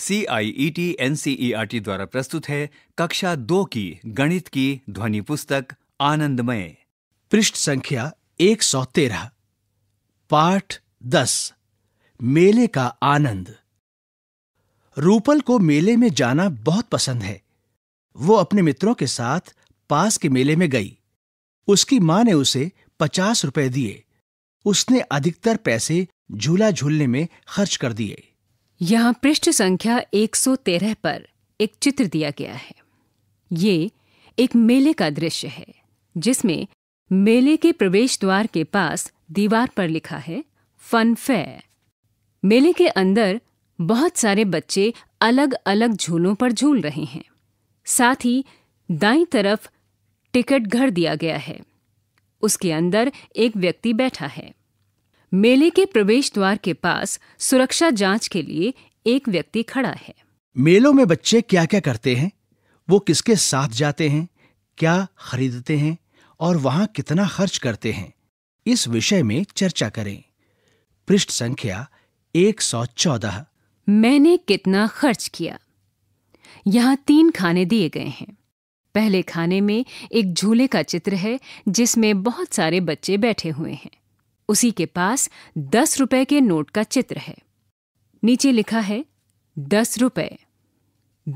C I E T N C E R T द्वारा प्रस्तुत है कक्षा दो की गणित की ध्वनि पुस्तक आनंदमय पृष्ठ संख्या एक सौ तेरह पाठ दस मेले का आनंद रूपल को मेले में जाना बहुत पसंद है वो अपने मित्रों के साथ पास के मेले में गई उसकी मां ने उसे पचास रुपए दिए उसने अधिकतर पैसे झूला झूलने में खर्च कर दिए यहाँ पृष्ठ संख्या 113 पर एक चित्र दिया गया है ये एक मेले का दृश्य है जिसमें मेले के प्रवेश द्वार के पास दीवार पर लिखा है फन फेयर मेले के अंदर बहुत सारे बच्चे अलग अलग झूलों पर झूल रहे हैं साथ ही दाई तरफ टिकट घर दिया गया है उसके अंदर एक व्यक्ति बैठा है मेले के प्रवेश द्वार के पास सुरक्षा जांच के लिए एक व्यक्ति खड़ा है मेलों में बच्चे क्या क्या करते हैं वो किसके साथ जाते हैं क्या खरीदते हैं और वहाँ कितना खर्च करते हैं इस विषय में चर्चा करें पृष्ठ संख्या 114 मैंने कितना खर्च किया यहाँ तीन खाने दिए गए हैं पहले खाने में एक झूले का चित्र है जिसमें बहुत सारे बच्चे बैठे हुए हैं उसी के पास दस रुपए के नोट का चित्र है नीचे लिखा है दस रुपए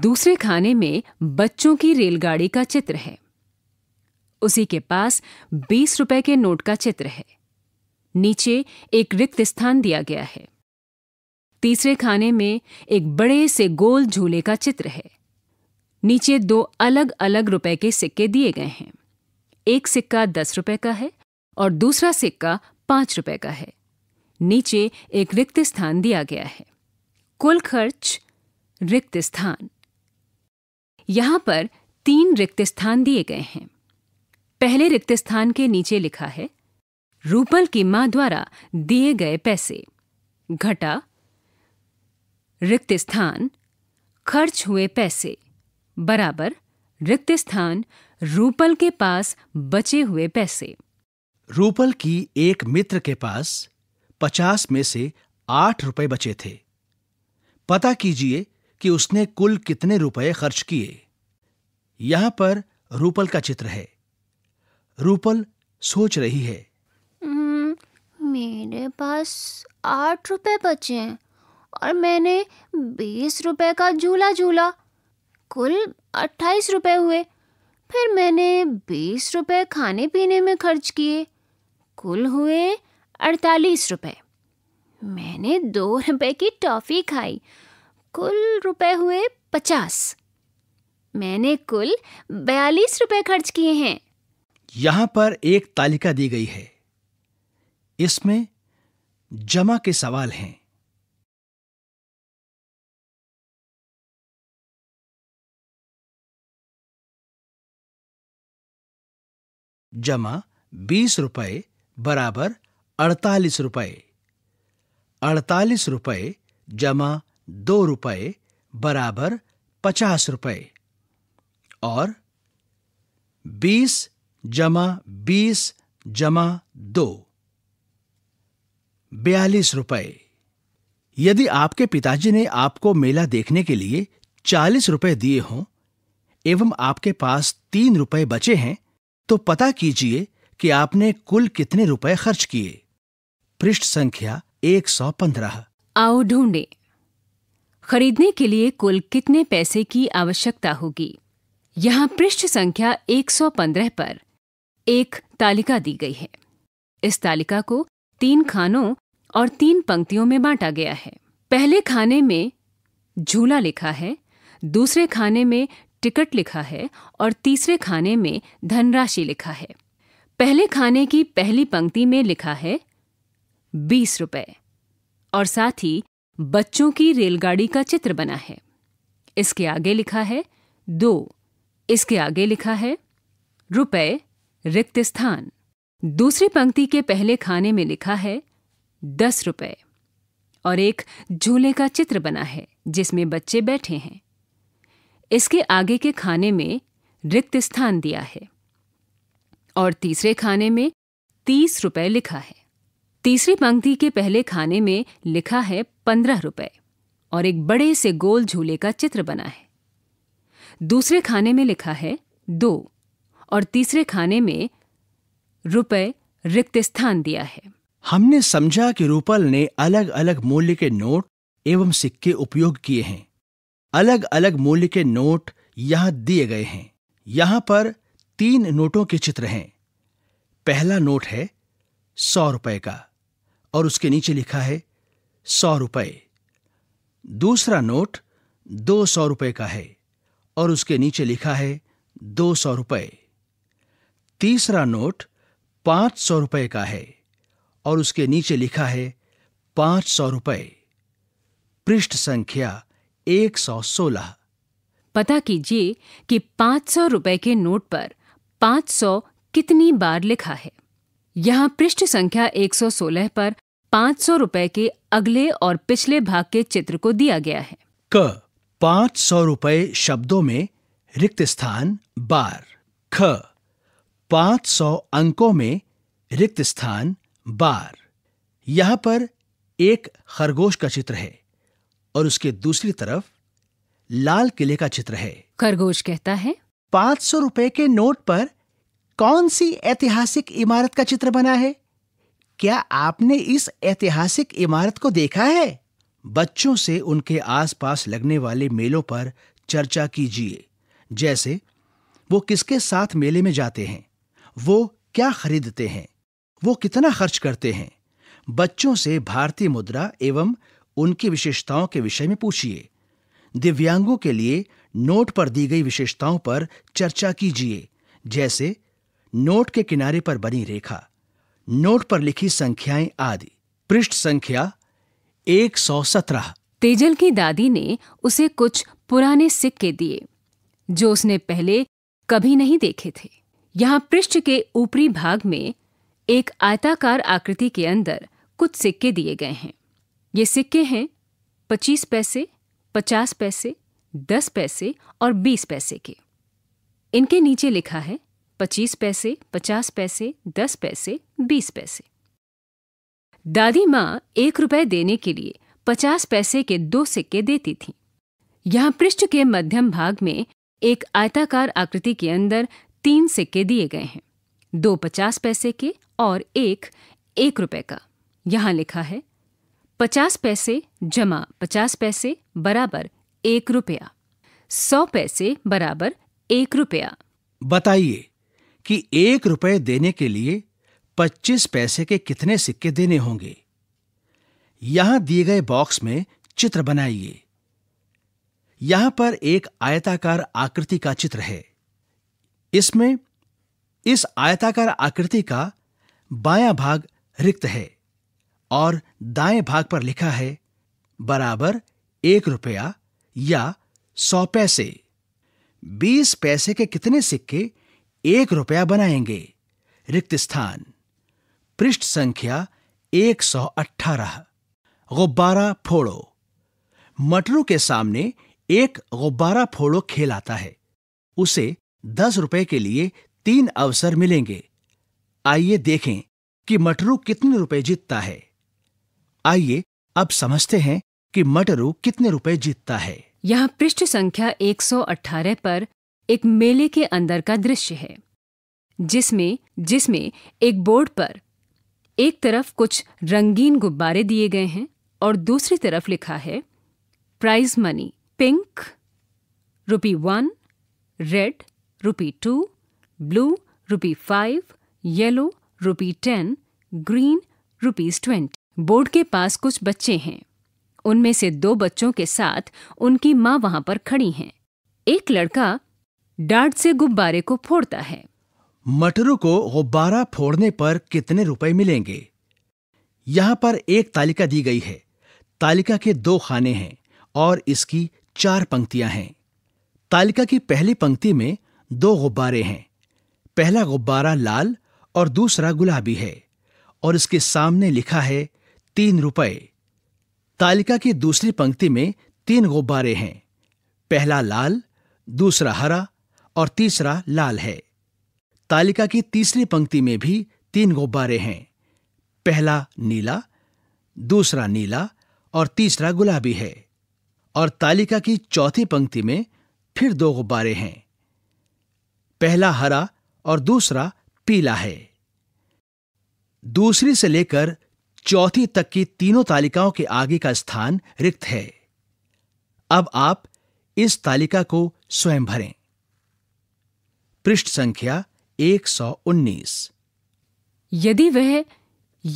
दूसरे खाने में बच्चों की रेलगाड़ी का चित्र है उसी के पास बीस रुपए के नोट का चित्र है नीचे एक रिक्त स्थान दिया गया है तीसरे खाने में एक बड़े से गोल झूले का चित्र है नीचे दो अलग अलग रुपए के सिक्के दिए गए हैं एक सिक्का दस रुपए का है और दूसरा सिक्का पांच रुपए का है नीचे एक रिक्त स्थान दिया गया है कुल खर्च रिक्त स्थान यहां पर तीन रिक्त स्थान दिए गए हैं पहले रिक्त स्थान के नीचे लिखा है रूपल की मां द्वारा दिए गए पैसे घटा रिक्त स्थान खर्च हुए पैसे बराबर रिक्त स्थान रूपल के पास बचे हुए पैसे रूपल की एक मित्र के पास पचास में से आठ रुपए बचे थे पता कीजिए कि उसने कुल कितने रुपए खर्च किए यहां पर रूपल का चित्र है रूपल सोच रही है हम्म, मेरे पास आठ रुपए बचे हैं और मैंने बीस रुपए का झूला झूला कुल अट्ठाईस रुपए हुए फिर मैंने बीस रुपए खाने पीने में खर्च किए कुल हुए अड़तालीस रुपए मैंने दो रुपए की टॉफ़ी खाई कुल रुपए हुए पचास मैंने कुल बयालीस रुपए खर्च किए हैं यहां पर एक तालिका दी गई है इसमें जमा के सवाल हैं जमा बीस रुपए बराबर अड़तालीस रुपये अड़तालीस रुपये जमा दो रुपये बराबर पचास रुपये और बीस जमा बीस जमा दो बयालीस रुपये यदि आपके पिताजी ने आपको मेला देखने के लिए चालीस रुपए दिए हों एवं आपके पास तीन रुपए बचे हैं तो पता कीजिए कि आपने कुल कितने रुपए खर्च किए पृष्ठ संख्या 115 आओ ढूंढे खरीदने के लिए कुल कितने पैसे की आवश्यकता होगी यहाँ पृष्ठ संख्या 115 पर एक तालिका दी गई है इस तालिका को तीन खानों और तीन पंक्तियों में बांटा गया है पहले खाने में झूला लिखा है दूसरे खाने में टिकट लिखा है और तीसरे खाने में धनराशि लिखा है पहले खाने की पहली पंक्ति में लिखा है बीस रुपए और साथ ही बच्चों की रेलगाड़ी का चित्र बना है इसके आगे लिखा है दो इसके आगे लिखा है रुपए रिक्त स्थान दूसरी पंक्ति के पहले खाने में लिखा है दस रुपए और एक झूले का चित्र बना है जिसमें बच्चे बैठे हैं इसके आगे के खाने में रिक्त स्थान दिया है और तीसरे खाने में तीस रुपए लिखा है तीसरी पंक्ति के पहले खाने में लिखा है पंद्रह रुपए और एक बड़े से गोल झूले का चित्र बना है दूसरे खाने में लिखा है दो और तीसरे खाने में रुपए रिक्त स्थान दिया है हमने समझा कि रूपल ने अलग अलग मूल्य के नोट एवं सिक्के उपयोग किए हैं अलग अलग मूल्य के नोट यहां दिए गए हैं यहां पर तीन नोटों के चित्र हैं पहला नोट है सौ रुपए का और उसके नीचे लिखा है सौ रुपए दूसरा नोट दो सौ रुपए का है और उसके नीचे लिखा है दो सौ रुपए तीसरा नोट पांच सौ रुपए का है और उसके नीचे लिखा है पांच सौ रुपए पृष्ठ संख्या एक सौ सोलह पता कीजिए कि पांच सौ रुपए के नोट पर 500 कितनी बार लिखा है यहाँ पृष्ठ संख्या 116 पर 500 रुपए के अगले और पिछले भाग के चित्र को दिया गया है क पाँच सौ रुपये शब्दों में रिक्त स्थान बार ख पाँच सौ अंकों में रिक्त स्थान बार यहाँ पर एक खरगोश का चित्र है और उसके दूसरी तरफ लाल किले का चित्र है खरगोश कहता है पांच सौ रुपए के नोट पर कौन सी ऐतिहासिक इमारत का चित्र बना है क्या आपने इस ऐतिहासिक इमारत को देखा है बच्चों से उनके आसपास लगने वाले मेलों पर चर्चा कीजिए जैसे वो किसके साथ मेले में जाते हैं वो क्या खरीदते हैं वो कितना खर्च करते हैं बच्चों से भारतीय मुद्रा एवं उनकी विशेषताओं के विषय में पूछिए दिव्यांगों के लिए नोट पर दी गई विशेषताओं पर चर्चा कीजिए जैसे नोट के किनारे पर बनी रेखा नोट पर लिखी संख्याएं आदि पृष्ठ संख्या एक सौ सत्रह तेजल की दादी ने उसे कुछ पुराने सिक्के दिए जो उसने पहले कभी नहीं देखे थे यहाँ पृष्ठ के ऊपरी भाग में एक आयताकार आकृति के अंदर कुछ सिक्के दिए गए हैं ये सिक्के हैं पच्चीस पैसे पचास पैसे दस पैसे और बीस पैसे के इनके नीचे लिखा है पच्चीस पैसे पचास पैसे दस पैसे बीस पैसे दादी माँ एक रुपए देने के लिए पचास पैसे के दो सिक्के देती थी यहाँ पृष्ठ के मध्यम भाग में एक आयताकार आकृति के अंदर तीन सिक्के दिए गए हैं दो पचास पैसे के और एक एक रुपए का यहाँ लिखा है पचास पैसे जमा पचास पैसे बराबर एक रुपया सौ पैसे बराबर एक रुपया बताइए कि एक रुपये देने के लिए पच्चीस पैसे के कितने सिक्के देने होंगे यहां दिए गए बॉक्स में चित्र बनाइए यहां पर एक आयताकार आकृति का चित्र है इसमें इस आयताकार आकृति का बायां भाग रिक्त है और दाएं भाग पर लिखा है बराबर एक रुपया या सौ पैसे बीस पैसे के कितने सिक्के एक रुपया बनाएंगे रिक्त स्थान पृष्ठ संख्या एक सौ अट्ठारह गुब्बारा फोड़ो मटरू के सामने एक गुब्बारा फोड़ो खेल आता है उसे दस रुपए के लिए तीन अवसर मिलेंगे आइए देखें कि मटरू कितने रुपए जीतता है आइए अब समझते हैं कि मटरू कितने रुपए जीतता है यहाँ पृष्ठ संख्या 118 पर एक मेले के अंदर का दृश्य है जिसमें जिसमें एक बोर्ड पर एक तरफ कुछ रंगीन गुब्बारे दिए गए हैं और दूसरी तरफ लिखा है prize money pink rupee one red rupee two blue rupee five yellow rupee ten green rupees twenty board के पास कुछ बच्चे हैं उनमें से दो बच्चों के साथ उनकी माँ वहां पर खड़ी हैं एक लड़का डांट से गुब्बारे को फोड़ता है मटरों को गुब्बारा फोड़ने पर कितने रुपए मिलेंगे यहाँ पर एक तालिका दी गई है तालिका के दो खाने हैं और इसकी चार पंक्तियां हैं तालिका की पहली पंक्ति में दो गुब्बारे हैं पहला गुब्बारा लाल और दूसरा गुलाबी है और इसके सामने लिखा है तीन रुपए तालिका की दूसरी पंक्ति में तीन गुब्बारे हैं पहला लाल दूसरा हरा और तीसरा लाल है तालिका की तीसरी पंक्ति में भी तीन गुब्बारे हैं पहला नीला दूसरा नीला और तीसरा गुलाबी है और तालिका की चौथी पंक्ति में फिर दो गुब्बारे हैं पहला हरा और दूसरा पीला है दूसरी से लेकर चौथी तक की तीनों तालिकाओं के आगे का स्थान रिक्त है अब आप इस तालिका को स्वयं भरें पृष्ठ संख्या 119 यदि वह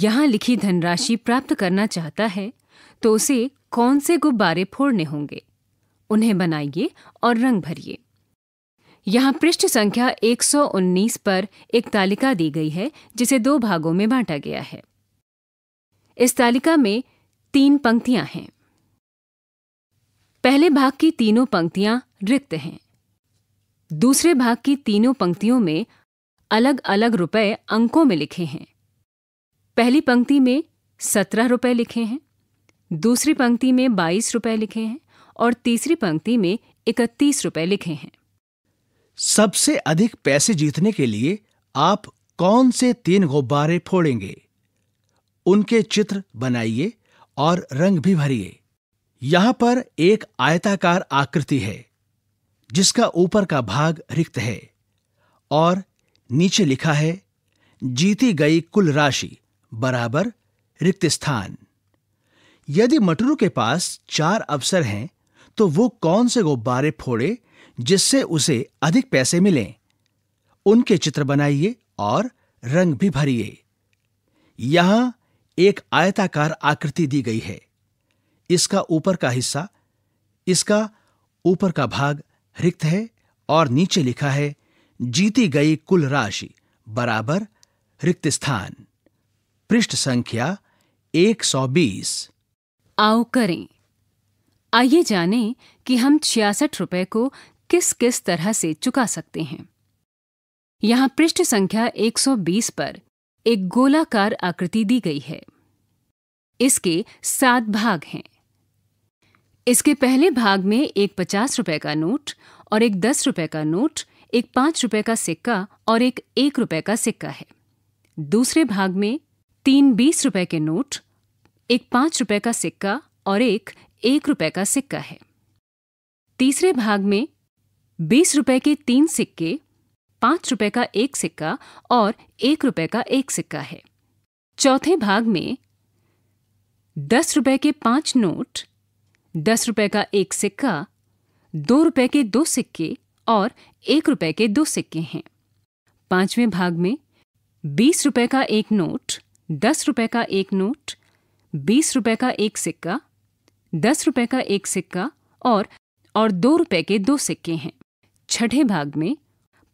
यहां लिखी धनराशि प्राप्त करना चाहता है तो उसे कौन से गुब्बारे फोड़ने होंगे उन्हें बनाइए और रंग भरिए यहाँ पृष्ठ संख्या 119 पर एक तालिका दी गई है जिसे दो भागों में बांटा गया है इस तालिका में तीन पंक्तियां हैं पहले भाग की तीनों पंक्तियां रिक्त हैं दूसरे भाग की तीनों पंक्तियों में अलग अलग रुपए अंकों में लिखे हैं पहली पंक्ति में सत्रह रुपए लिखे हैं दूसरी पंक्ति में बाईस रुपए लिखे हैं और तीसरी पंक्ति में इकतीस रुपए लिखे हैं सबसे अधिक पैसे जीतने के लिए आप कौन से तीन गुब्बारे फोड़ेंगे उनके चित्र बनाइए और रंग भी भरिए यहां पर एक आयताकार आकृति है जिसका ऊपर का भाग रिक्त है और नीचे लिखा है जीती गई कुल राशि बराबर रिक्त स्थान यदि मटरू के पास चार अवसर हैं तो वो कौन से गुब्बारे फोड़े जिससे उसे अधिक पैसे मिलें उनके चित्र बनाइए और रंग भी भरिए यहां एक आयताकार आकृति दी गई है इसका ऊपर का हिस्सा इसका ऊपर का भाग रिक्त है और नीचे लिखा है जीती गई कुल राशि बराबर रिक्त स्थान पृष्ठ संख्या 120 आओ करें आइए जाने कि हम छियासठ रुपए को किस किस तरह से चुका सकते हैं यहां पृष्ठ संख्या 120 पर एक गोलाकार आकृति दी गई है इसके सात भाग हैं इसके पहले भाग में एक पचास रुपए का नोट और एक दस रुपए का नोट एक पांच रुपए का सिक्का और एक एक रुपए का सिक्का है दूसरे भाग में तीन बीस रुपए के नोट एक पांच रुपए का सिक्का और एक एक रुपए का सिक्का है तीसरे भाग में बीस रुपए के तीन सिक्के पांच रुपए का एक सिक्का और एक रुपए का एक सिक्का है चौथे भाग में दस रुपए के पांच नोट दस रुपए का एक सिक्का दो रुपए के दो सिक्के और एक रुपए के दो सिक्के हैं पांचवें भाग में बीस रुपए का एक नोट दस रुपए का एक नोट बीस रुपए का एक सिक्का दस रुपए का एक सिक्का और और दो रुपए के दो सिक्के हैं छठे भाग में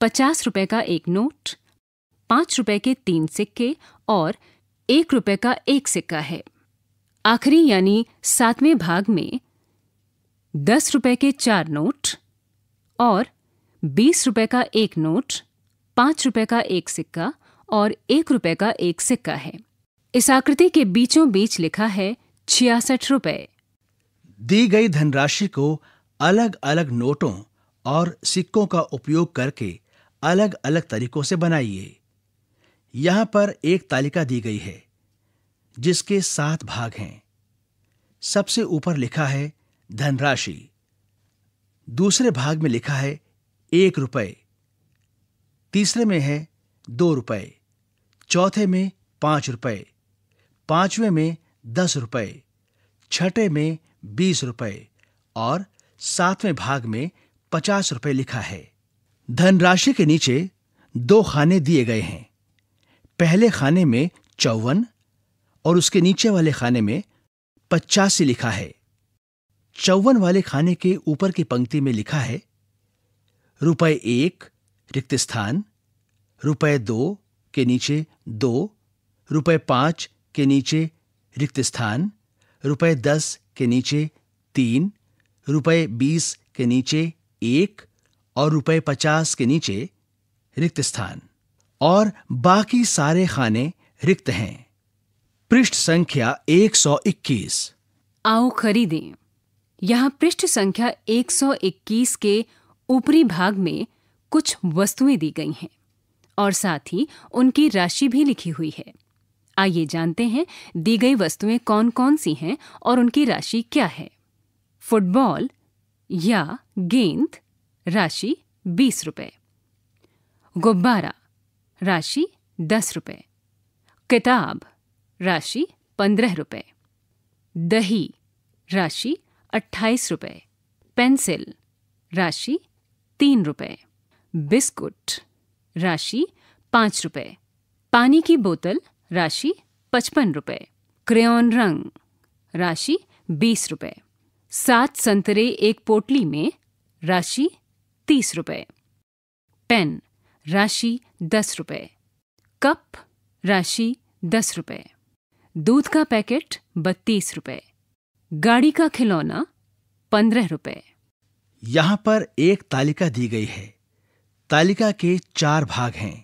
पचास रुपए का एक नोट पाँच रुपए के तीन सिक्के और एक रुपए का एक सिक्का है आखिरी यानी सातवें भाग में दस रुपए के चार नोट और बीस रुपए का एक नोट पांच रुपए का एक सिक्का और एक रुपए का एक सिक्का है इस आकृति के बीचों बीच लिखा है छियासठ रुपए दी गई धनराशि को अलग अलग नोटों और सिक्कों का उपयोग करके अलग अलग तरीकों से बनाइए यहां पर एक तालिका दी गई है जिसके सात भाग हैं सबसे ऊपर लिखा है धनराशि दूसरे भाग में लिखा है एक रुपये तीसरे में है दो रुपये चौथे में पांच रुपये पांचवें में दस रुपये छठे में बीस रुपये और सातवें भाग में पचास रुपये लिखा है धनराशि के नीचे दो खाने दिए गए हैं पहले खाने में चौवन और उसके नीचे वाले खाने में पचासी लिखा है चौवन वाले खाने के ऊपर की पंक्ति में लिखा है रुपए एक रिक्त स्थान रुपए दो के नीचे दो रुपए पांच के नीचे रिक्त स्थान रुपए दस के नीचे तीन रुपए बीस के नीचे एक और रुपए पचास के नीचे रिक्त स्थान और बाकी सारे खाने रिक्त हैं पृष्ठ संख्या 121 आओ खरीदें यहाँ पृष्ठ संख्या 121 के ऊपरी भाग में कुछ वस्तुएं दी गई हैं और साथ ही उनकी राशि भी लिखी हुई है आइए जानते हैं दी गई वस्तुएं कौन-कौन सी हैं और उनकी राशि क्या है फुटबॉल या गेंद राशि बीस रुपये गुब्बारा राशि दस रुपये किताब राशि पंद्रह रुपये दही राशि अट्ठाईस रुपये पेंसिल राशि तीन रुपये बिस्कुट राशि पाँच रुपये पानी की बोतल राशि पचपन रुपये क्रेन रंग राशि बीस रुपये सात संतरे एक पोटली में राशि तीस रुपये पेन राशि दस रुपये कप राशि दस रुपये दूध का पैकेट बत्तीस रुपये गाड़ी का खिलौना पंद्रह रुपये यहाँ पर एक तालिका दी गई है तालिका के चार भाग हैं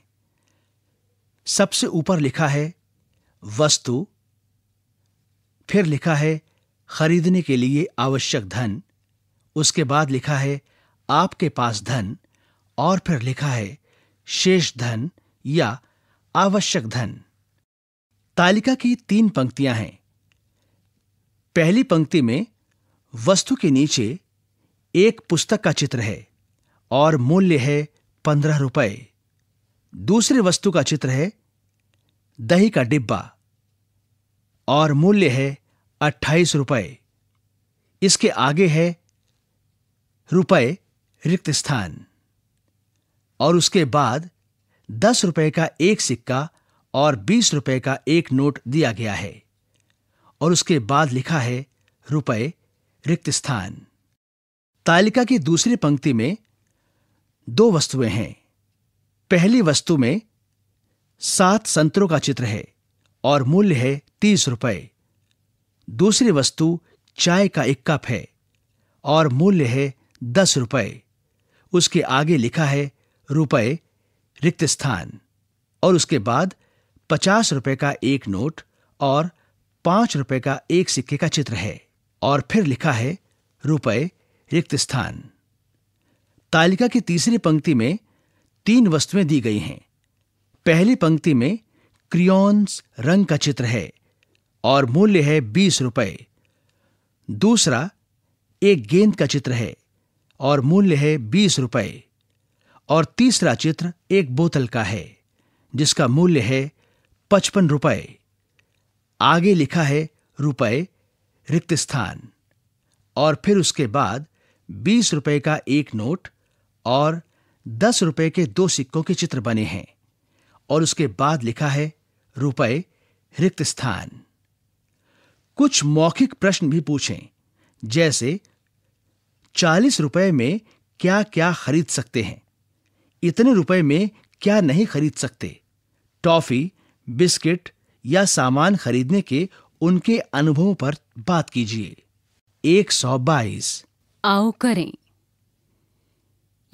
सबसे ऊपर लिखा है वस्तु फिर लिखा है खरीदने के लिए आवश्यक धन उसके बाद लिखा है आपके पास धन और फिर लिखा है शेष धन या आवश्यक धन तालिका की तीन पंक्तियां हैं पहली पंक्ति में वस्तु के नीचे एक पुस्तक का चित्र है और मूल्य है पंद्रह रुपए दूसरी वस्तु का चित्र है दही का डिब्बा और मूल्य है अट्ठाईस रुपए इसके आगे है रुपए रिक्त स्थान और उसके बाद दस रुपए का एक सिक्का और बीस रुपए का एक नोट दिया गया है और उसके बाद लिखा है रुपए रिक्त स्थान तालिका की दूसरी पंक्ति में दो वस्तुएं हैं पहली वस्तु में सात संतरों का चित्र है और मूल्य है तीस रुपए दूसरी वस्तु चाय का एक कप है और मूल्य है दस रुपए उसके आगे लिखा है रुपए रिक्त स्थान और उसके बाद पचास रुपए का एक नोट और पांच रुपए का एक सिक्के का चित्र है और फिर लिखा है रुपए रिक्त स्थान तालिका की तीसरी पंक्ति में तीन वस्तुएं दी गई हैं पहली पंक्ति में क्रियोन्स रंग का चित्र है और मूल्य है बीस रुपए दूसरा एक गेंद का चित्र है और मूल्य है बीस रुपये और तीसरा चित्र एक बोतल का है जिसका मूल्य है पचपन रुपये आगे लिखा है रुपये रिक्त स्थान और फिर उसके बाद बीस रुपये का एक नोट और दस रुपये के दो सिक्कों के चित्र बने हैं और उसके बाद लिखा है रुपये रिक्त स्थान कुछ मौखिक प्रश्न भी पूछें जैसे चालीस रुपए में क्या क्या खरीद सकते हैं इतने रुपए में क्या नहीं खरीद सकते टॉफी बिस्किट या सामान खरीदने के उनके अनुभवों पर बात कीजिए एक सौ बाईस आओ करें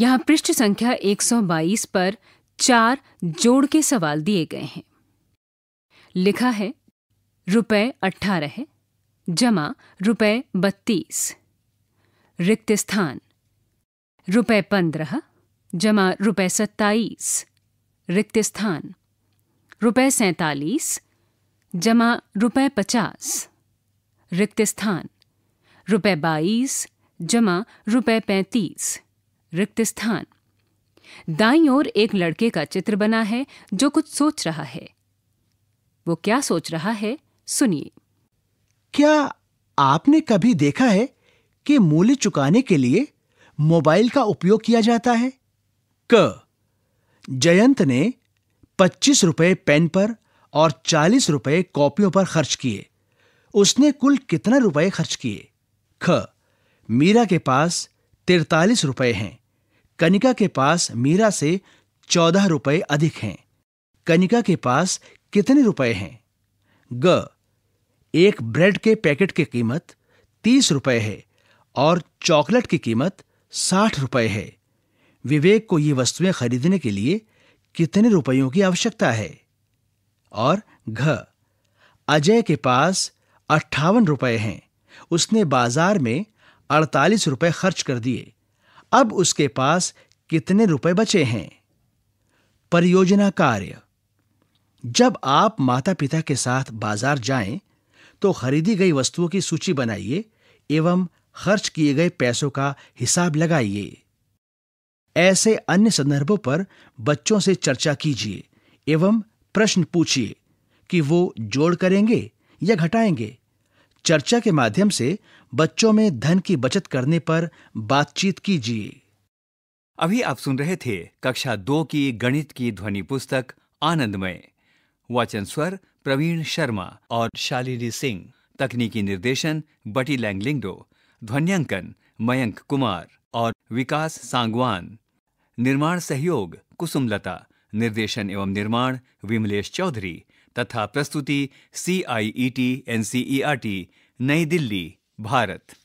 यहाँ पृष्ठ संख्या एक सौ बाईस पर चार जोड़ के सवाल दिए गए हैं लिखा है रुपए अठारह जमा रुपए बत्तीस रिक्त स्थान रुपये पंद्रह जमा रुपये सत्ताईस रिक्त स्थान रुपये सैतालीस जमा रुपये पचास रिक्त स्थान रुपये बाईस जमा रुपये पैंतीस रिक्त स्थान दाई ओर एक लड़के का चित्र बना है जो कुछ सोच रहा है वो क्या सोच रहा है सुनिए क्या आपने कभी देखा है के मूल्य चुकाने के लिए मोबाइल का उपयोग किया जाता है क जयंत ने पच्चीस रुपए पेन पर और चालीस रुपए कॉपियों पर खर्च किए उसने कुल कितना रुपए खर्च किए ख मीरा के पास तिरतालीस रुपए हैं कनिका के पास मीरा से चौदह रुपए अधिक हैं कनिका के पास कितने रुपए हैं ग एक ब्रेड के पैकेट की कीमत तीस रुपए है और चॉकलेट की कीमत साठ रुपए है विवेक को ये वस्तुएं खरीदने के लिए कितने रुपयों की आवश्यकता है और घ अजय के पास अट्ठावन रुपए हैं उसने बाजार में अड़तालीस रुपए खर्च कर दिए अब उसके पास कितने रुपए बचे हैं परियोजना कार्य जब आप माता पिता के साथ बाजार जाएं, तो खरीदी गई वस्तुओं की सूची बनाइए एवं खर्च किए गए पैसों का हिसाब लगाइए ऐसे अन्य संदर्भों पर बच्चों से चर्चा कीजिए एवं प्रश्न पूछिए कि वो जोड़ करेंगे या घटाएंगे चर्चा के माध्यम से बच्चों में धन की बचत करने पर बातचीत कीजिए अभी आप सुन रहे थे कक्षा दो की गणित की ध्वनि पुस्तक आनंदमय वाचन स्वर प्रवीण शर्मा और शालिनी सिंह तकनीकी निर्देशन बटी लैंगलिंगडो ध्वन्यांकन मयंक कुमार और विकास सांगवान निर्माण सहयोग कुसुमलता निर्देशन एवं निर्माण विमलेश चौधरी तथा प्रस्तुति C I E T N C E R T Nai Delhi Bharat